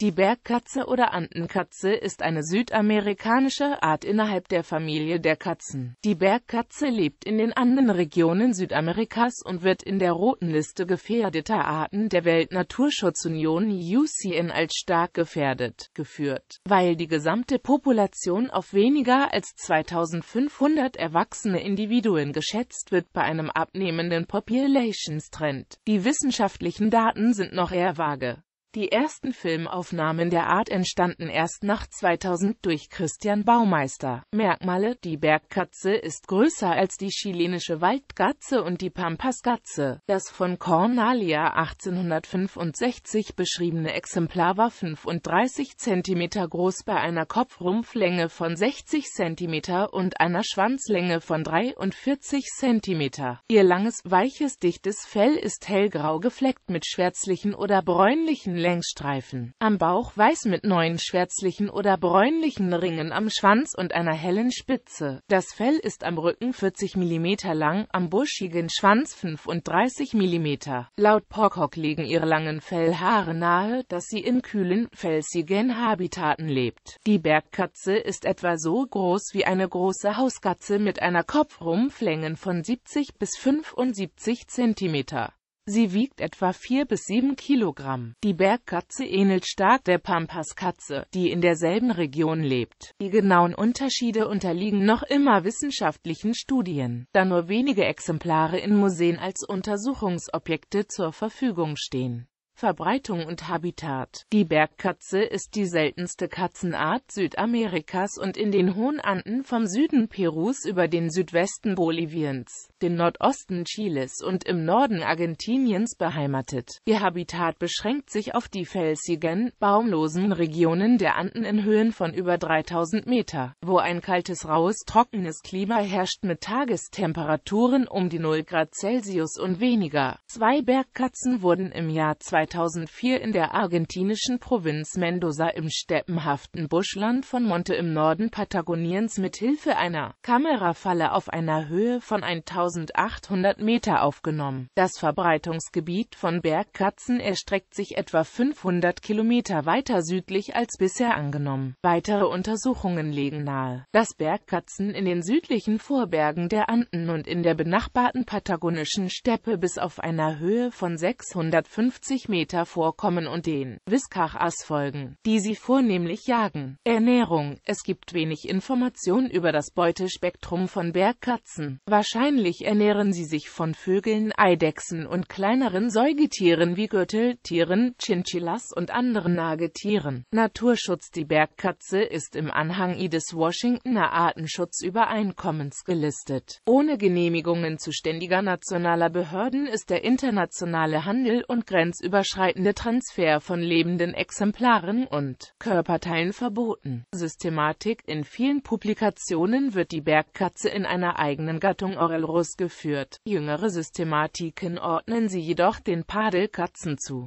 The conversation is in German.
Die Bergkatze oder Andenkatze ist eine südamerikanische Art innerhalb der Familie der Katzen. Die Bergkatze lebt in den Andenregionen Südamerikas und wird in der Roten Liste gefährdeter Arten der Weltnaturschutzunion UCN als stark gefährdet geführt, weil die gesamte Population auf weniger als 2500 erwachsene Individuen geschätzt wird bei einem abnehmenden Populationstrend. Die wissenschaftlichen Daten sind noch eher vage. Die ersten Filmaufnahmen der Art entstanden erst nach 2000 durch Christian Baumeister. Merkmale Die Bergkatze ist größer als die chilenische Waldgatze und die Pampasgatze. Das von Cornalia 1865 beschriebene Exemplar war 35 cm groß bei einer Kopfrumpflänge von 60 cm und einer Schwanzlänge von 43 cm. Ihr langes, weiches, dichtes Fell ist hellgrau gefleckt mit schwärzlichen oder bräunlichen Längsstreifen, am Bauch weiß mit neun schwärzlichen oder bräunlichen Ringen am Schwanz und einer hellen Spitze. Das Fell ist am Rücken 40 mm lang, am buschigen Schwanz 35 mm. Laut Pocock legen ihre langen Fellhaare nahe, dass sie in kühlen, felsigen Habitaten lebt. Die Bergkatze ist etwa so groß wie eine große Hauskatze mit einer Kopfrumpflänge von 70 bis 75 cm. Sie wiegt etwa 4 bis 7 Kilogramm. Die Bergkatze ähnelt stark der Pampaskatze, die in derselben Region lebt. Die genauen Unterschiede unterliegen noch immer wissenschaftlichen Studien, da nur wenige Exemplare in Museen als Untersuchungsobjekte zur Verfügung stehen. Verbreitung und Habitat. Die Bergkatze ist die seltenste Katzenart Südamerikas und in den hohen Anden vom Süden Perus über den Südwesten Boliviens, den Nordosten Chiles und im Norden Argentiniens beheimatet. Ihr Habitat beschränkt sich auf die felsigen, baumlosen Regionen der Anden in Höhen von über 3000 Meter, wo ein kaltes, raues, trockenes Klima herrscht mit Tagestemperaturen um die 0 Grad Celsius und weniger. Zwei Bergkatzen wurden im Jahr 2000 2004 in der argentinischen Provinz Mendoza im steppenhaften Buschland von Monte im Norden Patagoniens mit Hilfe einer Kamerafalle auf einer Höhe von 1800 Meter aufgenommen. Das Verbreitungsgebiet von Bergkatzen erstreckt sich etwa 500 Kilometer weiter südlich als bisher angenommen. Weitere Untersuchungen legen nahe, dass Bergkatzen in den südlichen Vorbergen der Anden und in der benachbarten patagonischen Steppe bis auf einer Höhe von 650 Meter Kilometer vorkommen und den Wiskachas folgen, die sie vornehmlich jagen. Ernährung Es gibt wenig Informationen über das Beutespektrum von Bergkatzen. Wahrscheinlich ernähren sie sich von Vögeln, Eidechsen und kleineren Säugetieren wie Gürteltieren, Chinchillas und anderen Nagetieren. Naturschutz Die Bergkatze ist im Anhang I des Washingtoner Artenschutzübereinkommens gelistet. Ohne Genehmigungen zuständiger nationaler Behörden ist der internationale Handel und Grenzüberschreitungen grenzüberschreitende Transfer von lebenden Exemplaren und Körperteilen verboten. Systematik In vielen Publikationen wird die Bergkatze in einer eigenen Gattung Orelrus geführt. Jüngere Systematiken ordnen sie jedoch den Padelkatzen zu